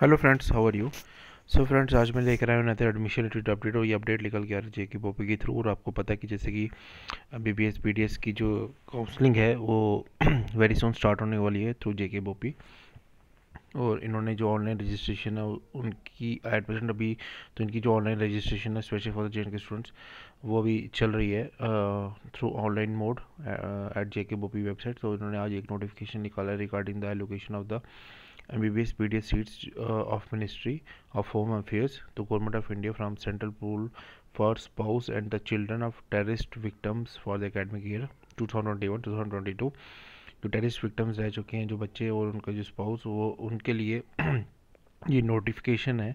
Hello friends how are you so friends आज मैं लेकर आया हूँ नदर एडमिशन रिलेटेड अपडेट और ये अपडेट निकल गया जे के है बोपी के थ्रू और आपको पता है कि जैसे कि B B S B D S की जो काउंसलिंग है वो वेरी सोन स्टार्ट होने वाली है थ्रू जे के बोपी और इन्होंने जो ऑनलाइन रजिस्ट्रेशन है उनकी एट परसेंट अभी तो इनकी जो ऑनलाइन रजिस्ट्रेशन है special for J and K students वो अभी चल रही है through online mode at J K BOPEE website तो इन्होंने आज एक नोटिफिकेशन निकाला regarding the allocation of the M B B S D S seats of ministry of home affairs तो government of India from central pool for spouse and the children of terrorist victims for the academic year two thousand twenty one two thousand twenty two जो terrorist victims रह चुके हैं जो बच्चे और उनके जो स्पाउस वो उनके लिए ये नोटिफिकेशन है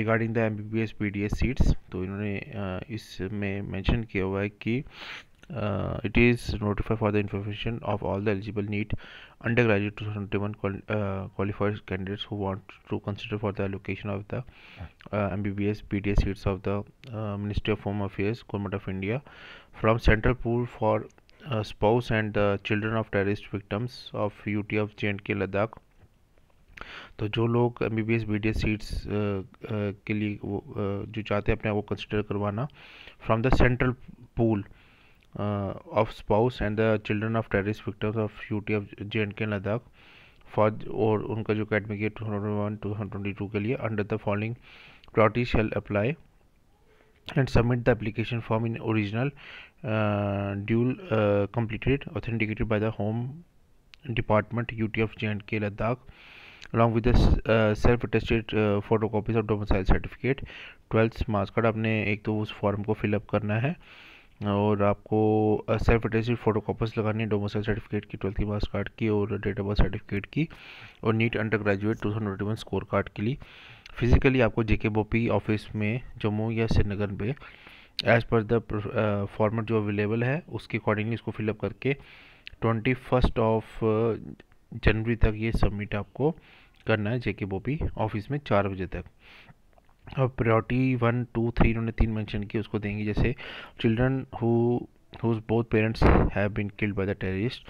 regarding the M B B S P D S seats तो इन्होंने uh, इसमें मैंशन किया हुआ है कि uh, it is notified for the information of all the eligible need undergraduate 2021 qual uh, qualified candidates who want to consider for the allocation of the uh, MBBS PDS seats of the uh, Ministry of Home Affairs, Government of India, from central pool for uh, spouse and uh, children of terrorist victims of UT of JNK Ladakh. तो जो लोग M B B S B D S seats के लिए वो, जो चाहते हैं अपने वो को कंसिडर करवाना from the central pool uh, of spouse and the children of terrorist victims of UT of JNK and Ladakh for or unka jo academic year 2021 2022 ke liye under the following following shall apply and submit the application form in original uh, dual uh, completed authenticated by the home department UT of JNK Ladakh along with the uh, self attested uh, photocopies of domicile certificate 12th card apne ek to us form ko fill up karna hai और आपको self attested photo copies लगानी है domicile certificate की twelfth marks card की और date of birth certificate की और NEET undergraduate two thousand one score card के लिए फिजिकली आपको जे के बोपी ऑफिस में जम्मू या श्रीनगर में एज पर द फॉर्मेट जो अवेलेबल है उसके अकॉर्डिंगली इसको फिलअप करके ट्वेंटी फर्स्ट ऑफ जनवरी तक ये सबमिट आपको करना है जे के बोपी ऑफिस में चार बजे तक और प्रायोरिटी वन टू थ्री इन्होंने तीन मेंशन किए उसको देंगे जैसे children who both parents have been killed by the terrorist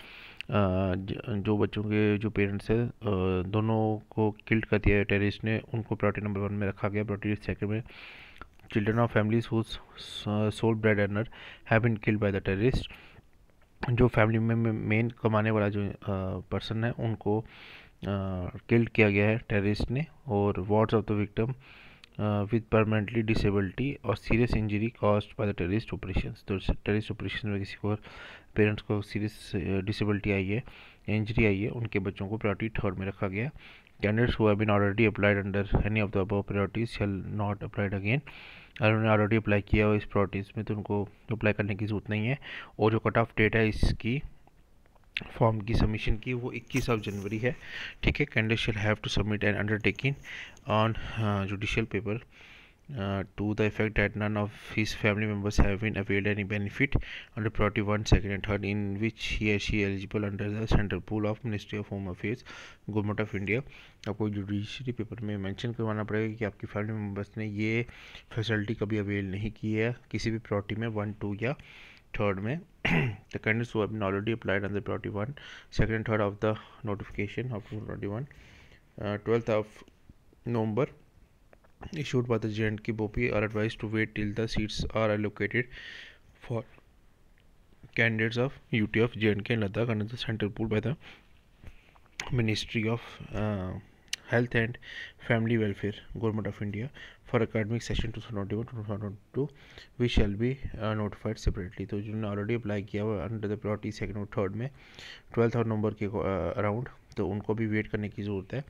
जो बच्चों के जो पेरेंट्स हैं दोनों को किल्ड कर दिया है टेररिस्ट ने उनको प्रायोरिटी नंबर वन में रखा गया प्रायोरिटी सेकंड में children of families who sole bread earner have been killed by the terrorist जो फैमिली में मेन कमाने वाला जो पर्सन है उनको किल्ड किया गया है टेररिस्ट ने और wards of the victim with uh, with permanently और serious injury caused by the terrorist operation तो terrorist ऑपरेशन में किसी को पेरेंट्स को सीरियस डिसेबिलिटी uh, आई है इंजरी आई है उनके बच्चों को प्रायोरिटी थर्ड में रखा गया candidates who have been already applied under any of the above priorities shall not applied again अगर उन्होंने ऑलरेडी अप्लाई किया हो इस प्रायोरिटीज़ में तो उनको अप्लाई करने की ज़रूरत नहीं है और जो कट ऑफ डेट है इसकी फॉर्म की सबमिशन की वो 21 जनवरी है ठीक है candidate have to submit and undertaking on judicial paper to the effect that none of his family members have been availed any benefit under priority one second and third in which he or she eligible under the central pool of ministry of home affairs government of India आपको judiciary paper में mention करवाना पड़ेगा कि आपकी family members ने ये facility कभी avail नहीं की है किसी भी प्रॉपर्टी में वन टू या थर्ड में the candidates who have been already applied under priority 1 second third of the notification of priority 1 12th of November issued by the जेंट की BOPEE are advised to wait till the seats are allocated for candidates of UT of J and K Ladakh and the central pool by the ministry of health and family welfare government of india for academic session to 2022 to we shall be notified separately तो जिन्होंने already apply किया हुआ under the priority second और third में twelfth और number के around uh, तो उनको भी वेट करने की ज़रूरत है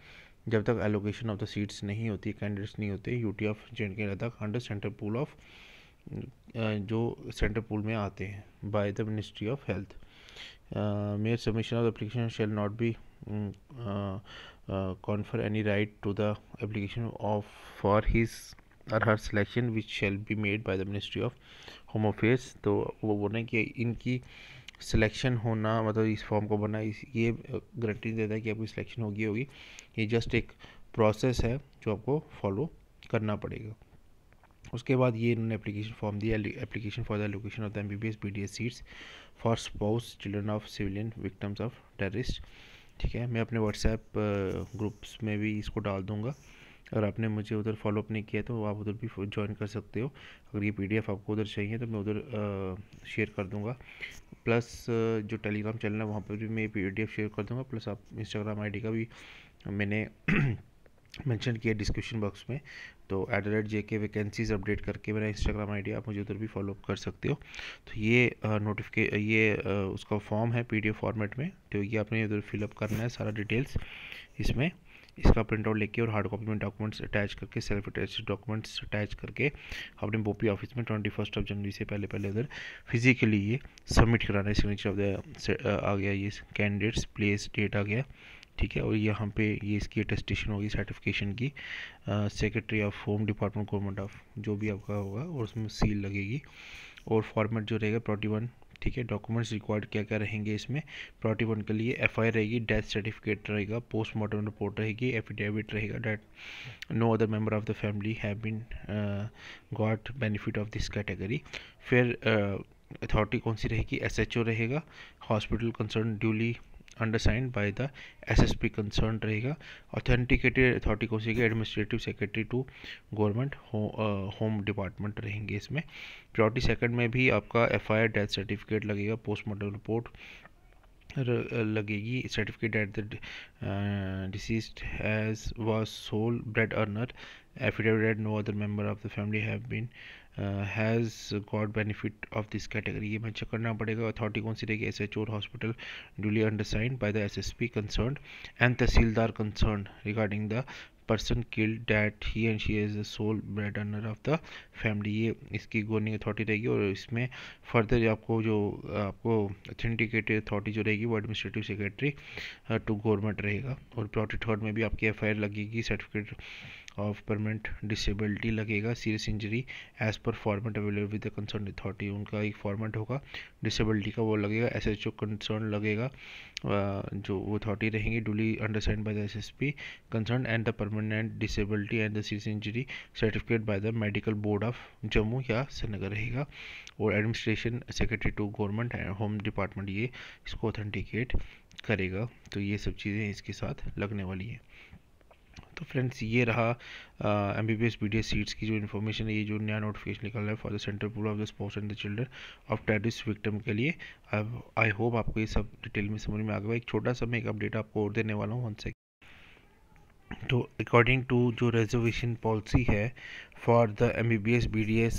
जब तक एलोकेशन ऑफ द सीट्स नहीं होती कैंडिडेट्स नहीं होते U T of J and K Ladakh under central pool of जो सेंट्रल पूल में आते हैं by the ministry of health mere submission of application shall not be uh, confer any right to the application of for his or her selection which shall be made by the ministry of home affairs तो वो बोल रहे हैं कि इनकी selection होना मतलब इस फॉर्म को बनना इस ये गारंटी uh, देता है कि आपकी सिलेक्शन होगी होगी ये जस्ट एक प्रोसेस है जो आपको फॉलो करना पड़ेगा उसके बाद ये इन्होंने एप्लीकेशन फॉर्म दिया application for the allocation of the M B B S B D S seats for spouse children of civilian victims of terrorist ठीक है मैं अपने व्हाट्सएप ग्रुप्स में भी इसको डाल दूँगा अगर आपने मुझे उधर फॉलोअप नहीं किया तो आप उधर भी ज्वाइन कर सकते हो अगर ये पीडीएफ आपको उधर चाहिए तो मैं उधर शेयर कर दूँगा प्लस जो टेलीग्राम चैनल है वहाँ पर भी मैं ये पीडीएफ शेयर कर दूँगा प्लस आप इंस्टाग्राम आईडी का भी मैंने मेंशन किया डिस्क्रिप्शन बॉक्स में तो एट द रेट जे के वैकेंसीज अपडेट करके मेरा इंस्टाग्राम डी आप मुझे उधर भी फॉलोअप कर सकते हो तो ये नोटिफिके ये आ, उसका फॉर्म है एफ फॉर्मेट में तो ये आपने उधर फिलअप करना है सारा डिटेल्स इसमें इसका प्रिंट आउट लेके और हार्ड कॉपी में डॉक्यूमेंट्स अटैच करके सेल्फ अटैच डॉक्यूमेंट्स अटैच करके अपने बोपी ऑफिस में ट्वेंटी फर्स्ट ऑफ जनवरी से पहले पहले उधर फिजिकली ये सबमिट कराना है सिग्नेचर ऑफ द आ गया ये कैंडिडेट्स प्लेस डेट आ गया ठीक है और यहाँ पे ये इसकी अटेस्टेशन होगी सर्टिफिकेशन की secretary of home department government of जो भी आपका होगा और उसमें सील लगेगी और फॉर्मेट जो रहेगा प्रोटी वन ठीक है डॉक्यूमेंट्स रिक्वायर्ड क्या क्या रहेंगे इसमें प्रोटी वन के लिए एफ रहेगी डेथ सर्टिफिकेट रहेगा पोस्टमार्टम रिपोर्ट रहेगी एफिडेविट रहेगा that no other member of the family have been got benefit of this category फिर अथॉरिटी कौन सी रहेगी एस रहेगा hospital concern duly undersigned by the SSP concern रहेगा ऑथेंटिकेटेड अथॉरिटी सी होगी administrative secretary to government home department रहेंगे इसमें प्रायोरिटी सेकंड में भी आपका एफआईआर डेथ सर्टिफिकेट लगेगा पोस्टमार्टम रिपोर्ट लगेगी certificate at the deceased has was sole bread earner affidavit no other member of the family have been has got benefit of this category ये मैं check करना पड़ेगा authority कौन सी रहेगी S H O hospital duly undersigned by the S S P concern and tehsildar concern regarding the person killed that he and she is the sole bread earner of the family ये इसकी governing authority रहेगी और इसमें further आपको जो आपको authenticated authority जो रहेगी वो एडमिनिस्ट्रेटिव सेक्रेटरी टू गवर्नमेंट रहेगा और प्लॉटी थर्ड में भी आपकी एफ आई आर लगेगी सर्टिफिकेट ऑफ परमानेंट डिसेबिलिटी लगेगा serious injury as per format available with the concern authority उनका एक फॉर्मेट होगा डिसेबिलिटी का वो लगेगा एस एच ओ कंसर्न लगेगा जो अथॉरिटी रहेंगी duly understand by the S S P concern and the permanent disability and the serious injury certificate by the medical board of Jammu या श्रीनगर रहेगा और administration secretary to government and home department ये इसको authenticate करेगा तो ये सब चीज़ें इसके साथ लगने वाली हैं तो फ्रेंड्स ये रहा M B B S B D S seats की जो इन्फॉर्मेशन है ये जो नया नोटिफिकेशन निकल रहा है for the centre pool of the sports and the children of terrorist victim के लिए आई होप आपको ये सब डिटेल में समझ में आ गया एक छोटा सा मैं एक अपडेट आपको और देने वाला हूँ वन सेकेंड तो अकॉर्डिंग टू जो रिजर्वेशन पॉलिसी है for the M B B S B D S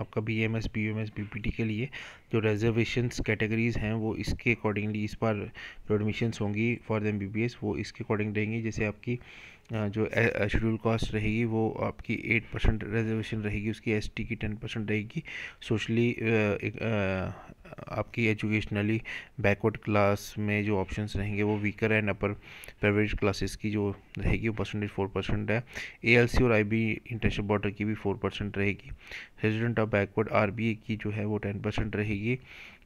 आपका B M S B M S B P T के लिए जो रिजर्वेशंस कैटेगरीज़ हैं वो इसके अकॉर्डिंगली इस बार जो एडमिशन्स होंगी for the M B B S वो इसके अकॉर्डिंग रहेंगी जैसे आपकी जो शेड्यूल कास्ट रहेगी वो आपकी एट परसेंट रिजर्वेशन रहेगी उसकी एस टी की टेन परसेंट रहेगी सोशली आपकी एजुकेशनली बैकवर्ड क्लास में जो ऑप्शंस रहेंगे वो weaker and upper private classes की जो रहेगी वो परसेंटेज फोर परसेंट है ए और आई बी इंटरनेशनल बॉर्डर की भी फोर परसेंट रहेगी रेजिडेंट ऑफ बैकवर्ड आर की जो है वो टेन परसेंट रहेगी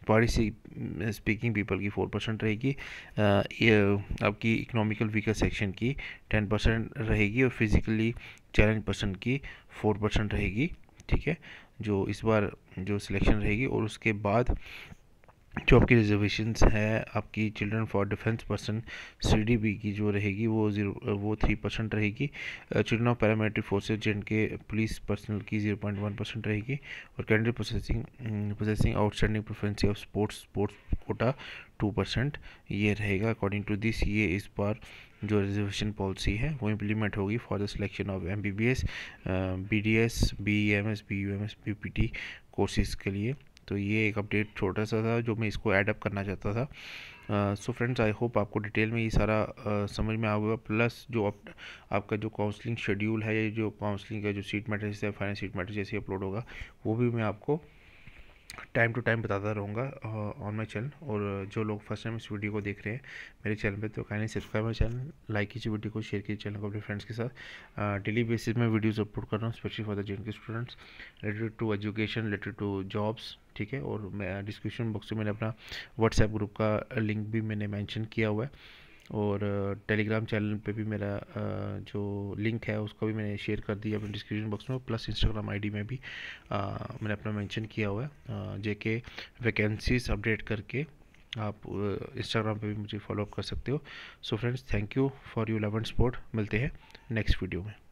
पॉलिसी स्पीकिंग पीपल की फोर परसेंट रहेगी आपकी इकोनॉमिकल वीकर सेक्शन की टेन परसेंट रहेगी और फिजिकली चैलेंज पर्सन की फोर परसेंट रहेगी ठीक है जो इस बार जो सिलेक्शन रहेगी और उसके बाद जो आपकी रिजर्वेशन है आपकी चिल्ड्रन फॉर डिफेंस पर्सन सी की जो रहेगी वो जीरो वो थ्री परसेंट रहेगी चिल्ड्रन ऑफ पैरामिलिट्री फोर्सेज जिनके पुलिस पर्सनल की जीरो पॉइंट वन परसेंट रहेगी और candidate processing processing outstanding proficiency of sports sports quota two percent ये रहेगा अकॉर्डिंग टू दिस ये इस बार जो रिजर्वेशन पॉलिसी है वो इम्प्लीमेंट होगी for the selection of M B B S B D S B E M S B U M S B P T courses के लिए तो ये एक अपडेट छोटा सा था जो मैं इसको एडअप करना चाहता था सो फ्रेंड्स आई होप आपको डिटेल में ये सारा uh, समझ में आ गया प्लस जो आप, आपका जो काउंसलिंग शेड्यूल है जो काउंसलिंग का जो सीट मैटर्स है फाइनल सीट मैटर्स जैसे अपलोड होगा वो भी मैं आपको टाइम टू टाइम बताता रहूँगा ऑन माई चैनल और जो लोग फर्स्ट टाइम इस वीडियो को देख रहे हैं मेरे चैनल पे तो kindly subscribe my channel like कीजिए वीडियो को शेयर कीजिए चैनल को अपने फ्रेंड्स के साथ डेली बेसिस में वीडियोस अपलोड कर रहा हूँ specially for the J K students related to education related to jobs ठीक है और मैं डिस्क्रिप्शन बॉक्स में मैंने अपना व्हाट्सएप ग्रुप का लिंक भी मैंने मैंशन किया हुआ है और टेलीग्राम चैनल पे भी मेरा जो लिंक है उसको भी मैंने शेयर कर दिया अपने डिस्क्रिप्शन बॉक्स में प्लस इंस्टाग्राम आईडी में भी मैंने अपना मेंशन किया हुआ है जे वैकेंसीज अपडेट करके आप इंस्टाग्राम पे भी मुझे फॉलोअप कर सकते हो so friends thank you for you love and support मिलते हैं नेक्स्ट वीडियो में